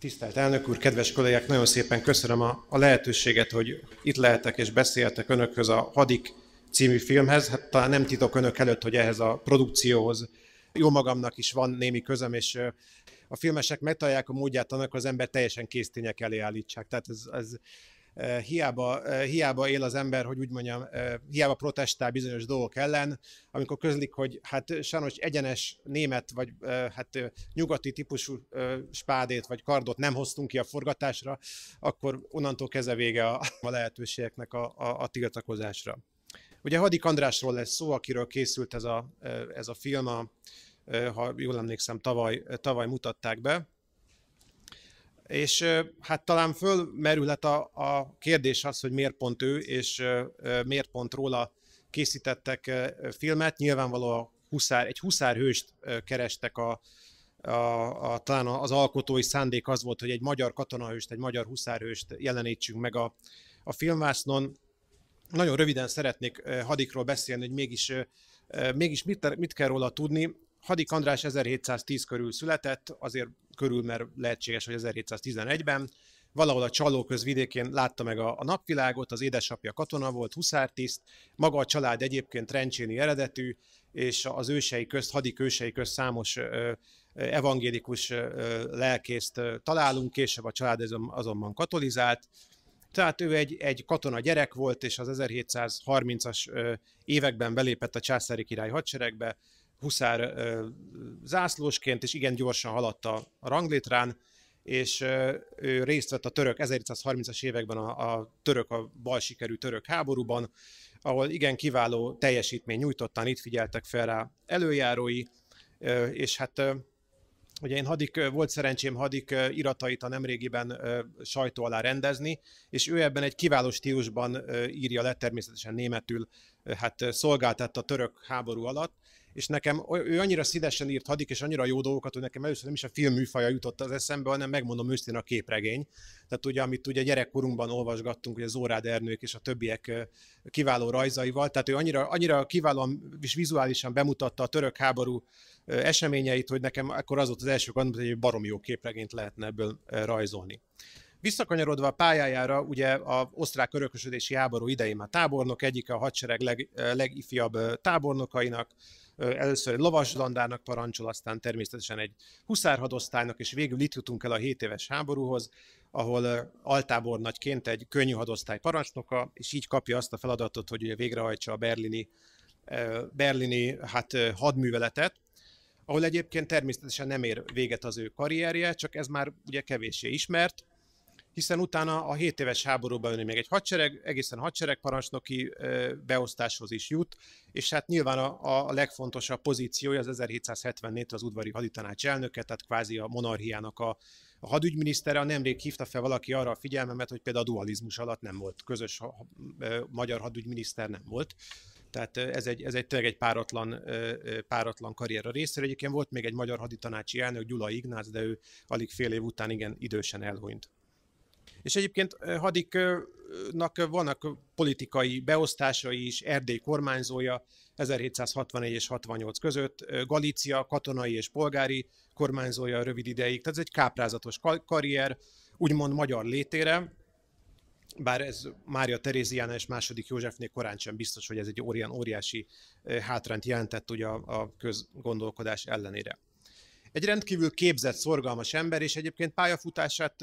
Tisztelt elnök úr, kedves kollégák, nagyon szépen köszönöm a, a lehetőséget, hogy itt lehetek és beszéltek önökhöz a Hadik című filmhez. Hát talán nem titok önök előtt, hogy ehhez a produkcióhoz jó magamnak is van némi közöm, és a filmesek megtalálják a módját annak, az ember teljesen késztények elé állítsák. Tehát ez, ez Eh, hiába, eh, hiába él az ember, hogy úgy mondjam, eh, hiába protestál bizonyos dolgok ellen, amikor közlik, hogy hát sajnos egyenes német vagy hát nyugati típusú spádét vagy kardot nem hoztunk ki a forgatásra, akkor onnantól keze vége a, lehetőségeknek a, a, a tiltakozásra. Ugye Hadik Andrásról lesz szó, akiről készült ez a, ez a film, ha jól emlékszem, tavaly, tavaly mutatták be és hát talán fölmerülhet a, a kérdés az, hogy miért pont ő, és miért pont róla készítettek filmet. Nyilvánvalóan huszár, egy huszárhőst kerestek a, a, a, talán az alkotói szándék az volt, hogy egy magyar katonahőst, egy magyar huszárhőst jelenítsünk meg a, a filmvásznon. Nagyon röviden szeretnék Hadikról beszélni, hogy mégis, mégis mit, mit kell róla tudni. Hadik András 1710 körül született, azért körül, mert lehetséges, hogy 1711-ben. Valahol a Csalóköz vidékén látta meg a, a napvilágot, az édesapja katona volt, huszártiszt, maga a család egyébként rencséni eredetű, és az ősei közt, hadik ősei közt számos ö, evangélikus lelkészt találunk, később a család azonban katolizált. Tehát ő egy, egy katona gyerek volt, és az 1730-as években belépett a császári király hadseregbe, huszár zászlósként, és igen gyorsan haladt a ranglétrán, és ő részt vett a török 1930-as években a, a török, a bal sikerű török háborúban, ahol igen kiváló teljesítmény nyújtottan, itt figyeltek fel rá előjárói, és hát Ugye én hadik, volt szerencsém hadik iratait a nemrégiben sajtó alá rendezni, és ő ebben egy kiváló stílusban írja le, természetesen németül, hát szolgáltatta a török háború alatt, és nekem ő annyira szívesen írt hadik, és annyira jó dolgokat, hogy nekem először nem is a film műfaja jutott az eszembe, hanem megmondom őszintén a képregény. Tehát ugye, amit ugye gyerekkorunkban olvasgattunk, ugye Zórád Ernők és a többiek kiváló rajzaival, tehát ő annyira, annyira kiválóan és vizuálisan bemutatta a török háború eseményeit, hogy nekem akkor az volt az első gondolat, hogy egy barom jó képregényt lehetne ebből rajzolni. Visszakanyarodva a pályájára, ugye a osztrák örökösödési háború idején már tábornok, egyik a hadsereg leg, legifjabb tábornokainak, először egy lovaslandának parancsol, aztán természetesen egy huszárhadosztálynak, és végül itt jutunk el a 7 éves háborúhoz, ahol altábornagyként egy könnyű hadosztály parancsnoka, és így kapja azt a feladatot, hogy végrehajtsa a berlini, berlini hát, hadműveletet, ahol egyébként természetesen nem ér véget az ő karrierje, csak ez már ugye kevéssé ismert, hiszen utána a 7 éves háborúban jön még egy hadsereg, egészen hadseregparancsnoki beosztáshoz is jut, és hát nyilván a, a legfontosabb pozíciója az 1774-től az udvari haditanács elnöke, tehát kvázi a monarchiának a, a hadügyminisztere, nemrég hívta fel valaki arra a figyelmemet, hogy például a dualizmus alatt nem volt közös ha, magyar hadügyminiszter, nem volt. Tehát ez egy, ez egy tényleg egy páratlan, páratlan karrier a részéről. Egyébként volt még egy magyar haditanácsi elnök, Gyula Ignác, de ő alig fél év után igen idősen elhunyt. És egyébként Hadiknak vannak politikai beosztásai is, Erdély kormányzója 1761 és 68 között, Galícia katonai és polgári kormányzója rövid ideig, tehát ez egy káprázatos karrier, úgymond magyar létére, bár ez Mária Teréziána és második Józsefnél korán sem biztos, hogy ez egy olyan óriási hátrányt jelentett ugye a közgondolkodás ellenére. Egy rendkívül képzett, szorgalmas ember, és egyébként pályafutását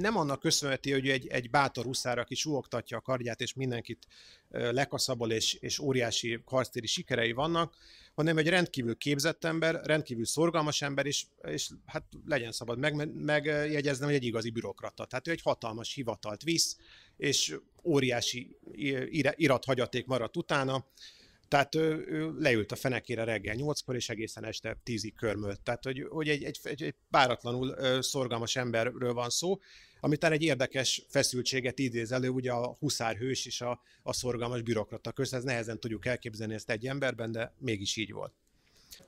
nem annak köszönheti, hogy egy, egy bátor huszár, aki suhogtatja a kardját, és mindenkit lekaszabol, és, és óriási harctéri sikerei vannak, hanem egy rendkívül képzett ember, rendkívül szorgalmas ember, és, és hát legyen szabad meg, megjegyeznem, hogy egy igazi bürokrata. Tehát ő egy hatalmas hivatalt visz, és óriási irathagyaték maradt utána, tehát ő, ő leült a fenekére reggel nyolckor, és egészen este tízig körmölt. Tehát, hogy, hogy egy, egy, egy, páratlanul szorgalmas emberről van szó, ami talán egy érdekes feszültséget idéz elő, ugye a huszárhős és a, a szorgalmas bürokrata közt, ez nehezen tudjuk elképzelni ezt egy emberben, de mégis így volt.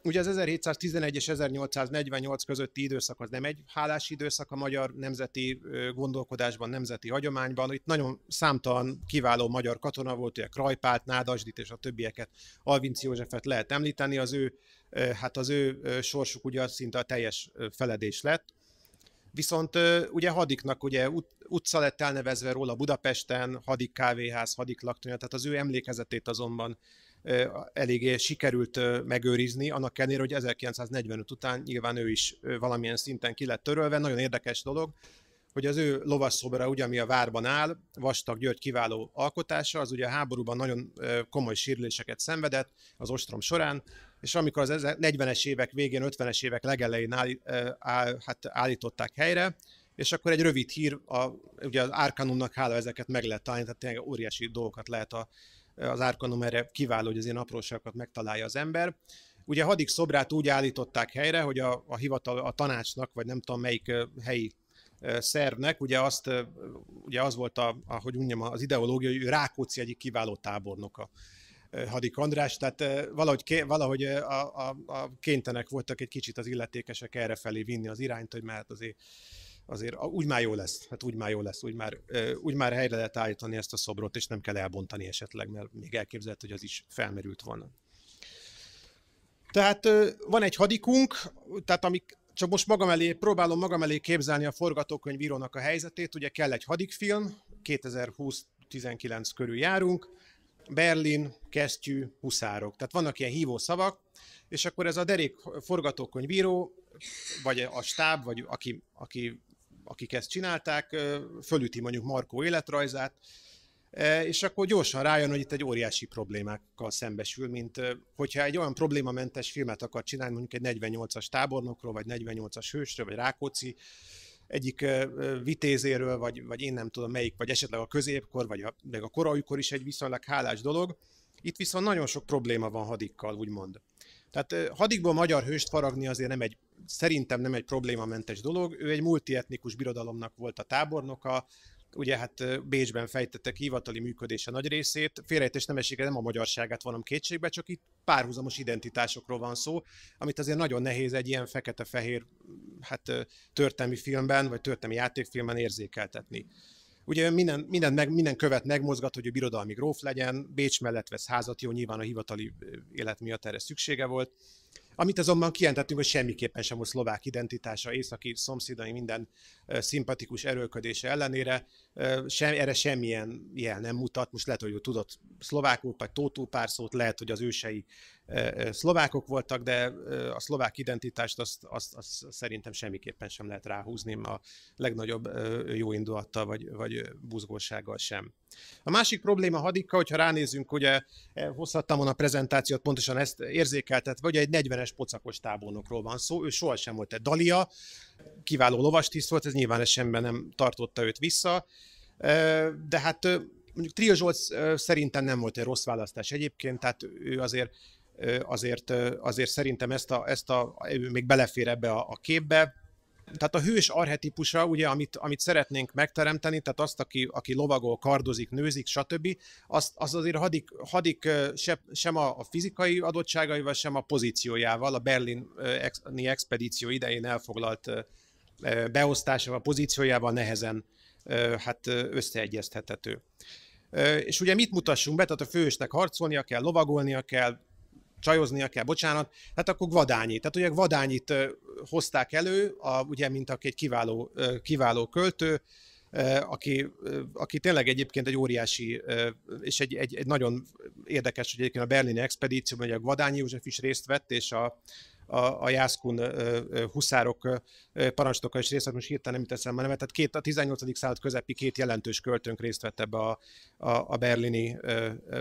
Ugye az 1711 és 1848 közötti időszak az nem egy hálás időszak a magyar nemzeti gondolkodásban, nemzeti hagyományban. Itt nagyon számtalan kiváló magyar katona volt, ugye Krajpát, Nádasdit és a többieket, Alvinci Józsefet lehet említeni, az ő, hát az ő sorsuk ugye szinte a teljes feledés lett. Viszont ugye Hadiknak ugye utca lett elnevezve róla Budapesten, Hadik kávéház, Hadik laktonya, tehát az ő emlékezetét azonban eléggé sikerült megőrizni, annak ellenére, hogy 1945 után nyilván ő is valamilyen szinten ki lett törölve, nagyon érdekes dolog, hogy az ő lovasszobra, ugye, ami a várban áll, Vastag György kiváló alkotása, az ugye a háborúban nagyon komoly sérüléseket szenvedett az ostrom során, és amikor az 40-es évek végén, 50-es évek legelején áll, áll, hát állították helyre, és akkor egy rövid hír, a, ugye az Arcanumnak hála ezeket meg lehet találni, tehát tényleg óriási dolgokat lehet a, az Arcanum erre kiváló, hogy az ilyen apróságokat megtalálja az ember. Ugye Hadik szobrát úgy állították helyre, hogy a, a hivatal, a tanácsnak, vagy nem tudom melyik helyi szervnek, ugye, azt, ugye az volt, a, ahogy mondjam, az ideológia, hogy ő Rákóczi egyik kiváló tábornoka. Hadik András, tehát valahogy, valahogy a, a, a kéntenek voltak egy kicsit az illetékesek erre felé vinni az irányt, hogy mert azért, azért úgy már jó lesz, hát úgy már jó lesz, úgy már, úgy már helyre lehet állítani ezt a szobrot, és nem kell elbontani esetleg, mert még elképzelhető, hogy az is felmerült volna. Tehát van egy hadikunk, tehát amik, csak most magam elé, próbálom magam elé képzelni a forgatókönyvírónak a helyzetét. Ugye kell egy hadikfilm, 2020-19 körül járunk, Berlin, kesztyű, huszárok. Tehát vannak ilyen hívó szavak, és akkor ez a derék forgatókönyvíró, vagy a stáb, vagy aki, aki, akik ezt csinálták, fölüti mondjuk Markó életrajzát, és akkor gyorsan rájön, hogy itt egy óriási problémákkal szembesül, mint hogyha egy olyan problémamentes filmet akar csinálni, mondjuk egy 48-as tábornokról, vagy 48-as hősről, vagy Rákóczi egyik vitézéről, vagy, vagy én nem tudom melyik, vagy esetleg a középkor, vagy a, meg a koraikor is egy viszonylag hálás dolog. Itt viszont nagyon sok probléma van hadikkal, úgymond. Tehát hadikból magyar hőst faragni azért nem egy, szerintem nem egy problémamentes dolog. Ő egy multietnikus birodalomnak volt a tábornoka, ugye hát Bécsben fejtettek hivatali működése nagy részét, félrejtés nem esik, nem a magyarságát vonom kétségbe, csak itt párhuzamos identitásokról van szó, amit azért nagyon nehéz egy ilyen fekete-fehér hát, történelmi filmben, vagy történelmi játékfilmben érzékeltetni. Ugye minden, minden, meg, minden követ megmozgat, hogy ő birodalmi gróf legyen, Bécs mellett vesz házat, jó, nyilván a hivatali élet miatt erre szüksége volt, amit azonban kijelentettünk, hogy semmiképpen sem volt szlovák identitása, északi szomszédai minden szimpatikus erőködése ellenére, sem, erre semmilyen jel nem mutat. Most lehet, hogy ő tudott szlovákul, vagy tótó pár szót, lehet, hogy az ősei szlovákok voltak, de a szlovák identitást azt, azt, azt szerintem semmiképpen sem lehet ráhúzni a legnagyobb jó indulattal vagy, vagy buzgósággal sem. A másik probléma hadika, hogyha ránézünk, ugye e, hozhattam volna a prezentációt, pontosan ezt érzékeltet, vagy egy 40-es pocakos tábornokról van szó, ő sohasem volt egy Dalia, kiváló lovastiszt volt, ez nyilván ez semben nem tartotta őt vissza, de hát mondjuk Trio Zsolt szerintem nem volt egy rossz választás egyébként, tehát ő azért azért, azért szerintem ezt a, ezt a, még belefér ebbe a, a képbe. Tehát a hős arhetipusa, ugye, amit, amit szeretnénk megteremteni, tehát azt, aki, aki lovagol, kardozik, nőzik, stb., azt, az azért hadik, hadik se, sem a, a fizikai adottságaival, sem a pozíciójával, a berlini expedíció idején elfoglalt beosztásával, pozíciójával nehezen hát összeegyeztethető. És ugye mit mutassunk be? Tehát a fősnek harcolnia kell, lovagolnia kell, csajoznia kell, bocsánat, hát akkor Vadányi. Tehát ugye Vadányit hozták elő, a, ugye, mint aki egy kiváló, kiváló költő, aki, aki tényleg egyébként egy óriási, és egy, egy, egy nagyon érdekes, hogy egyébként a berlini expedícióban, ugye a Vadányi József is részt vett, és a, a, a Jászkun huszárok parancsnoka is részt most hirtelen nem jut eszembe nevet, tehát két, a 18. század közepi két jelentős költőnk részt vett ebbe a, a, a berlini,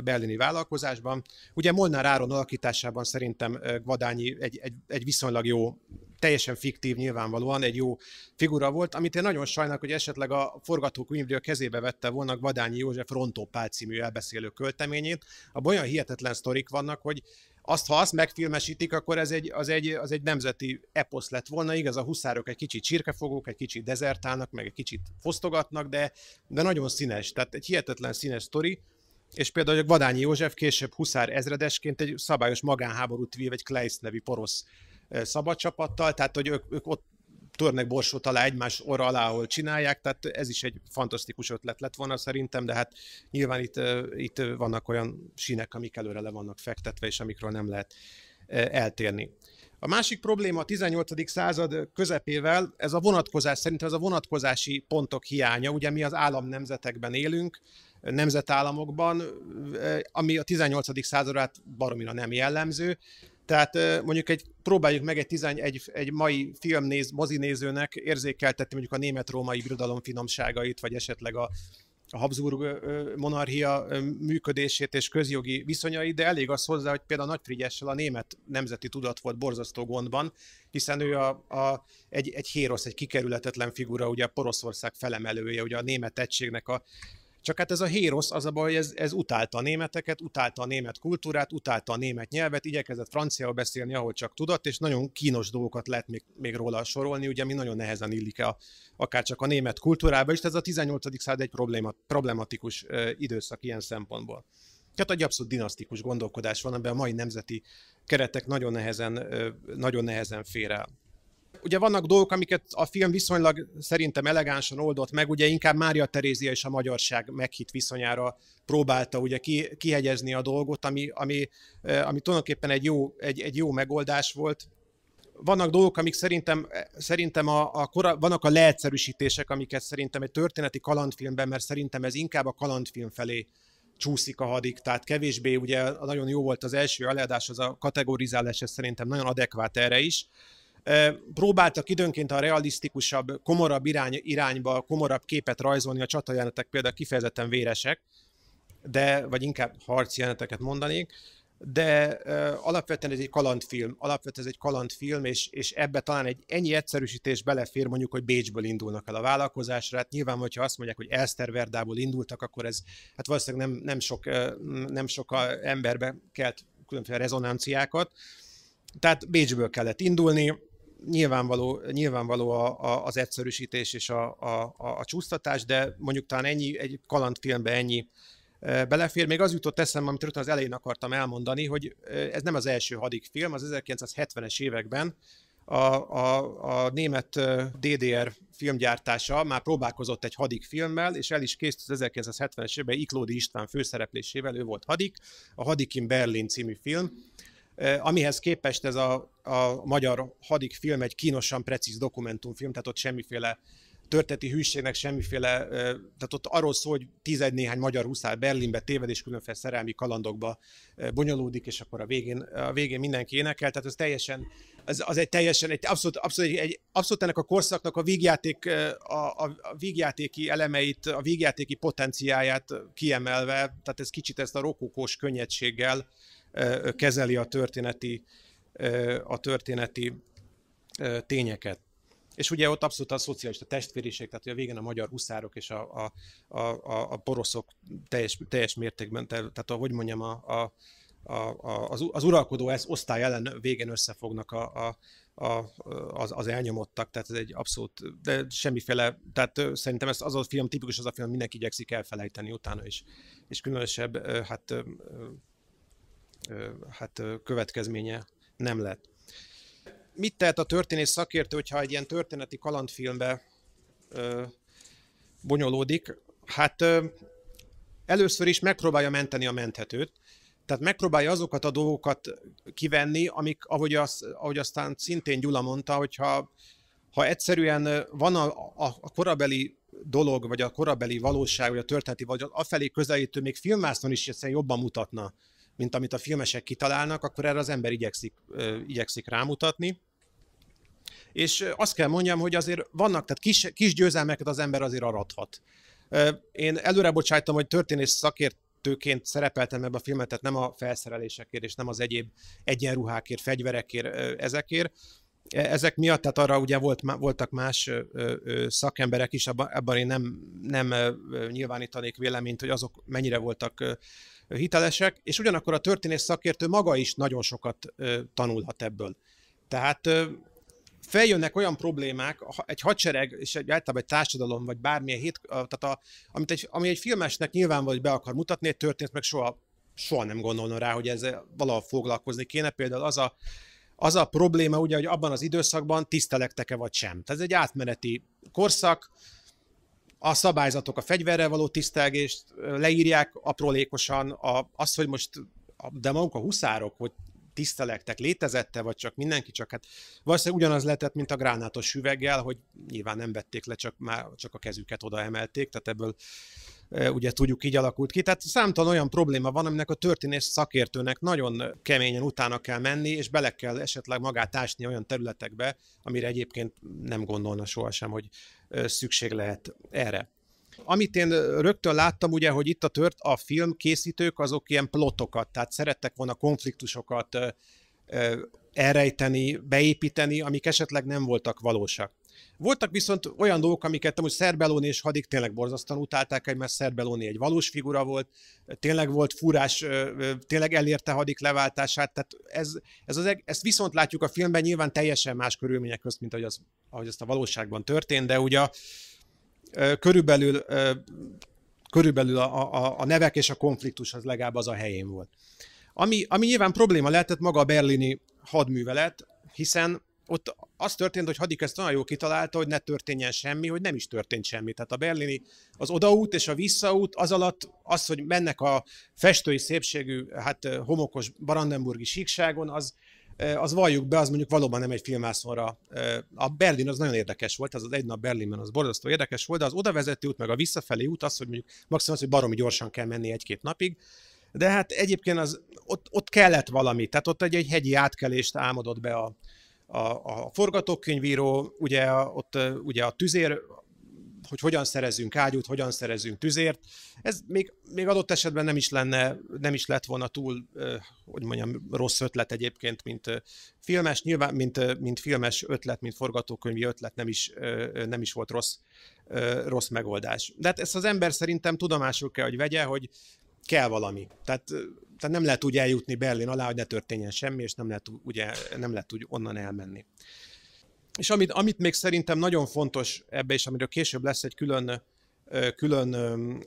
berlini vállalkozásban. Ugye Molnár Áron alakításában szerintem Gvadányi egy, egy, egy viszonylag jó teljesen fiktív nyilvánvalóan, egy jó figura volt, amit én nagyon sajnálok, hogy esetleg a forgatókönyvről a kezébe vette volna Vadányi József Pál című elbeszélő költeményét. Abban olyan hihetetlen sztorik vannak, hogy azt, ha azt megfilmesítik, akkor ez egy, az, egy, az egy nemzeti eposz lett volna, igaz, a huszárok egy kicsit csirkefogók, egy kicsit dezertálnak, meg egy kicsit fosztogatnak, de, de nagyon színes, tehát egy hihetetlen színes sztori, és például Vadányi József később huszár ezredesként egy szabályos magánháborút vív egy Kleisz nevű porosz eh, szabadcsapattal, tehát hogy ők, ők ott törnek borsót alá egymás orra alá, ahol csinálják, tehát ez is egy fantasztikus ötlet lett volna szerintem, de hát nyilván itt, itt vannak olyan sínek, amik előre le vannak fektetve, és amikről nem lehet eltérni. A másik probléma a 18. század közepével, ez a vonatkozás, szerintem ez a vonatkozási pontok hiánya. Ugye mi az állam nemzetekben élünk, nemzetállamokban, ami a 18. századra hát baromira nem jellemző, tehát mondjuk egy, próbáljuk meg egy, tizen, egy, egy mai filmnéz, mozinézőnek érzékeltetni mondjuk a német-római birodalom finomságait, vagy esetleg a, a Habsburg monarchia működését és közjogi viszonyait, de elég az hozzá, hogy például Nagy Frigyessel a német nemzeti tudat volt borzasztó gondban, hiszen ő a, a, egy, egy hérosz, egy kikerületetlen figura, ugye a Poroszország felemelője, ugye a német egységnek a csak hát ez a hérosz, az a baj, hogy ez, ez utálta a németeket, utálta a német kultúrát, utálta a német nyelvet, igyekezett franciául beszélni, ahol csak tudott, és nagyon kínos dolgokat lehet még, még róla sorolni, ugye mi nagyon nehezen illik a, akár csak a német kultúrába is, ez a 18. század egy probléma, problematikus időszak ilyen szempontból. Tehát egy abszolút dinasztikus gondolkodás van, amiben a mai nemzeti keretek nagyon nehezen, nagyon nehezen fér el. Ugye vannak dolgok, amiket a film viszonylag szerintem elegánsan oldott meg, ugye inkább Mária Terézia és a magyarság meghitt viszonyára próbálta ugye ki, kihegyezni a dolgot, ami, ami, ami tulajdonképpen egy jó, egy, egy jó megoldás volt vannak dolgok, amik szerintem, szerintem a, a kora, vannak a leegyszerűsítések, amiket szerintem egy történeti kalandfilmben, mert szerintem ez inkább a kalandfilm felé csúszik a hadik, tehát kevésbé ugye nagyon jó volt az első előadás, az a kategorizálás, ez szerintem nagyon adekvát erre is, Próbáltak időnként a realisztikusabb, komorabb irány, irányba, komorabb képet rajzolni, a csatajelenetek például kifejezetten véresek, de, vagy inkább harci jeleneteket mondanék, de uh, alapvetően ez egy kalandfilm, alapvetően ez egy kalandfilm, és, és ebbe talán egy ennyi egyszerűsítés belefér, mondjuk, hogy Bécsből indulnak el a vállalkozásra, hát nyilván, hogyha azt mondják, hogy Elsterverdából indultak, akkor ez hát valószínűleg nem, nem sok, nem sok emberbe kelt különféle rezonanciákat, tehát Bécsből kellett indulni, nyilvánvaló, nyilvánvaló a, a, az egyszerűsítés és a, a, a, a csúsztatás, de mondjuk talán ennyi, egy kalandfilmbe ennyi belefér. Még az jutott eszembe, amit rögtön az elején akartam elmondani, hogy ez nem az első hadik film, az 1970-es években a, a, a német DDR filmgyártása már próbálkozott egy hadik filmmel, és el is készült az 1970-es évben Iklódi István főszereplésével, ő volt hadik, a hadik in Berlin című film, Eh, amihez képest ez a, a magyar hadik film egy kínosan precíz dokumentumfilm, tehát ott semmiféle történeti hűségnek semmiféle, eh, tehát ott arról szól, hogy tized néhány magyar huszár Berlinbe téved és különféle szerelmi kalandokba eh, bonyolódik, és akkor a végén, a végén mindenki énekel, tehát ez teljesen, az, az egy teljesen, egy abszolút, abszolút, egy, abszolút ennek a korszaknak a, vígjáték, a, a, a vígjátéki elemeit, a vígjátéki potenciáját kiemelve, tehát ez kicsit ezt a rokokós könnyedséggel, kezeli a történeti, a történeti tényeket. És ugye ott abszolút a szocialista testvériség, tehát a végén a magyar huszárok és a, a, a, a poroszok teljes, teljes mértékben, tehát ahogy mondjam, a, a, a, az, az uralkodó ez osztály ellen végén összefognak a, a, a, az, az elnyomottak, tehát ez egy abszolút, de semmiféle, tehát szerintem ez az a film, tipikus az a film, mindenki igyekszik elfelejteni utána, és, és különösebb, hát hát következménye nem lett. Mit tehet a történész szakértő, hogyha egy ilyen történeti kalandfilmbe bonyolódik? Hát először is megpróbálja menteni a menthetőt, tehát megpróbálja azokat a dolgokat kivenni, amik, ahogy, az, ahogy aztán szintén Gyula mondta, hogyha ha egyszerűen van a, a, a korabeli dolog, vagy a korabeli valóság, vagy a történeti, vagy afelé közelítő, még filmászon is egyszerűen jobban mutatna mint amit a filmesek kitalálnak, akkor erre az ember igyekszik, igyekszik rámutatni. És azt kell mondjam, hogy azért vannak, tehát kis, kis győzelmeket az ember azért arathat. Én előre bocsájtom, hogy történész szakértőként szerepeltem ebbe a filmet, tehát nem a felszerelésekért, és nem az egyéb egyenruhákért, fegyverekért, ezekért. E, ezek miatt, tehát arra ugye volt, voltak más szakemberek is, ebben én nem, nem nyilvánítanék véleményt, hogy azok mennyire voltak hitelesek, és ugyanakkor a történész szakértő maga is nagyon sokat tanulhat ebből. Tehát feljönnek olyan problémák, egy hadsereg, és egy, általában egy társadalom, vagy bármilyen hét, tehát a, amit egy, ami egy filmesnek nyilvánvaló, hogy be akar mutatni, egy történet meg soha, soha nem gondolna rá, hogy ezzel valahol foglalkozni kéne. Például az a, az a probléma, ugye, hogy abban az időszakban tisztelektek-e vagy sem. Tehát ez egy átmeneti korszak, a szabályzatok, a fegyverrel való tisztelgést leírják aprólékosan, a, azt, hogy most de maguk a huszárok, hogy tisztelektek, létezette, vagy csak mindenki, csak hát valószínűleg ugyanaz lehetett, mint a gránátos üveggel, hogy nyilván nem vették le, csak már csak a kezüket oda emelték, tehát ebből e, ugye tudjuk, így alakult ki. Tehát számtalan olyan probléma van, aminek a történész szakértőnek nagyon keményen utána kell menni, és bele kell esetleg magát ásni olyan területekbe, amire egyébként nem gondolna sohasem, hogy szükség lehet erre. Amit én rögtön láttam, ugye, hogy itt a tört a film készítők azok ilyen plotokat, tehát szerettek volna konfliktusokat elrejteni, beépíteni, amik esetleg nem voltak valósak. Voltak viszont olyan dolgok, amiket amúgy Szerbelóni és Hadik tényleg borzasztóan utálták, mert Szerbelóni egy valós figura volt, tényleg volt furás, tényleg elérte Hadik leváltását, tehát ez, ez az, ezt viszont látjuk a filmben nyilván teljesen más körülmények között, mint ahogy az ahogy azt a valóságban történt, de ugye körülbelül, körülbelül a, a, a nevek és a konfliktus az legalább az a helyén volt. Ami, ami nyilván probléma lehetett maga a berlini hadművelet, hiszen ott az történt, hogy Hadik ezt olyan jól kitalálta, hogy ne történjen semmi, hogy nem is történt semmi. Tehát a berlini, az odaút és a visszaút, az alatt az, hogy mennek a festői szépségű, hát homokos Brandenburgi síkságon, az Eh, az valljuk be, az mondjuk valóban nem egy filmászonra. Eh, a Berlin az nagyon érdekes volt, az, az egy nap Berlinben az borzasztó érdekes volt, de az odavezető út, meg a visszafelé út, az, hogy mondjuk maximum az, hogy baromi gyorsan kell menni egy-két napig, de hát egyébként az, ott, ott kellett valami, tehát ott egy, egy hegyi átkelést álmodott be a, a, a forgatókönyvíró, ugye ott eh, ugye a tüzér hogy hogyan szerezünk ágyút, hogyan szerezünk tüzért. Ez még, még adott esetben nem is lenne, nem is lett volna túl, hogy mondjam, rossz ötlet egyébként, mint filmes, nyilván, mint, mint filmes ötlet, mint forgatókönyvi ötlet nem is, nem is volt rossz, rossz megoldás. De hát ezt az ember szerintem tudomásul kell, hogy vegye, hogy kell valami. Tehát, tehát nem lehet úgy eljutni Berlin alá, hogy ne történjen semmi, és nem lehet, ugye, nem lehet úgy onnan elmenni. És amit, amit még szerintem nagyon fontos ebbe és amiről később lesz egy külön, külön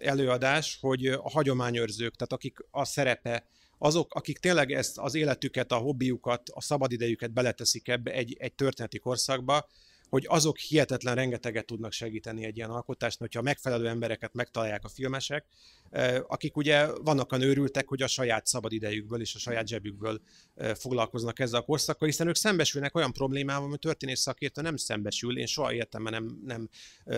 előadás, hogy a hagyományőrzők, tehát akik a szerepe, azok, akik tényleg ezt az életüket, a hobbiukat, a szabadidejüket beleteszik ebbe egy, egy történeti korszakba, hogy azok hihetetlen rengeteget tudnak segíteni egy ilyen alkotást, hogyha megfelelő embereket megtalálják a filmesek, akik ugye vannak a nőrültek, hogy a saját szabadidejükből és a saját zsebükből foglalkoznak ezzel a korszakkal, hiszen ők szembesülnek olyan problémával, ami történés szakértő nem szembesül. Én soha életemben nem, nem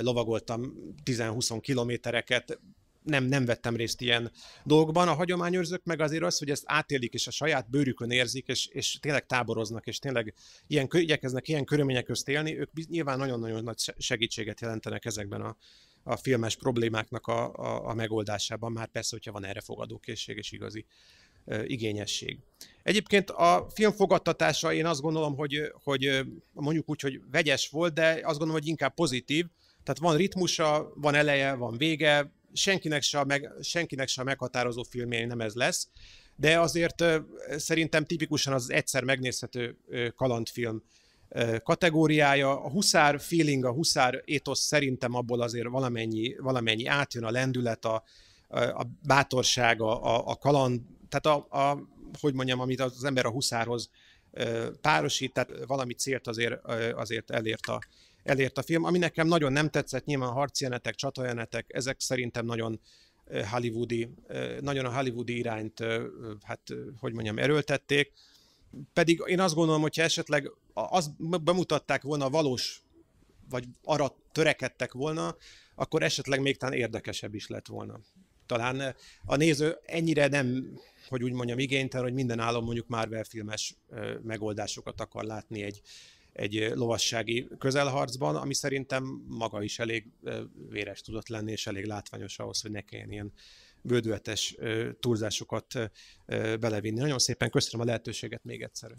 lovagoltam 10-20 kilométereket, nem, nem vettem részt ilyen dolgokban. A hagyományőrzők meg azért az, hogy ezt átélik, és a saját bőrükön érzik, és, és tényleg táboroznak, és tényleg ilyen, igyekeznek ilyen körülmények közt élni, ők nyilván nagyon-nagyon nagy segítséget jelentenek ezekben a, a filmes problémáknak a, a, a megoldásában, már persze, hogyha van erre fogadókészség és igazi e, igényesség. Egyébként a film fogadtatása én azt gondolom, hogy, hogy mondjuk úgy, hogy vegyes volt, de azt gondolom, hogy inkább pozitív, tehát van ritmusa, van eleje, van vége, senkinek se, a meg, senkinek se a meghatározó filmje nem ez lesz, de azért szerintem tipikusan az egyszer megnézhető kalandfilm kategóriája. A huszár feeling, a huszár étosz szerintem abból azért valamennyi, valamennyi átjön, a lendület, a, a bátorság, a, a kaland, tehát a, a, hogy mondjam, amit az ember a huszárhoz párosít, tehát valami célt azért, azért elért a, elért a film, ami nekem nagyon nem tetszett, nyilván a harcjelenetek, csatajelenetek, ezek szerintem nagyon hollywoodi, nagyon a hollywoodi irányt, hát hogy mondjam, erőltették. Pedig én azt gondolom, hogyha esetleg azt bemutatták volna valós, vagy arra törekedtek volna, akkor esetleg még talán érdekesebb is lett volna. Talán a néző ennyire nem, hogy úgy mondjam, igénytelen, hogy minden állam mondjuk Marvel filmes megoldásokat akar látni egy, egy lovassági közelharcban, ami szerintem maga is elég véres tudott lenni, és elég látványos ahhoz, hogy ne kelljen ilyen bődületes túlzásokat belevinni. Nagyon szépen köszönöm a lehetőséget még egyszer.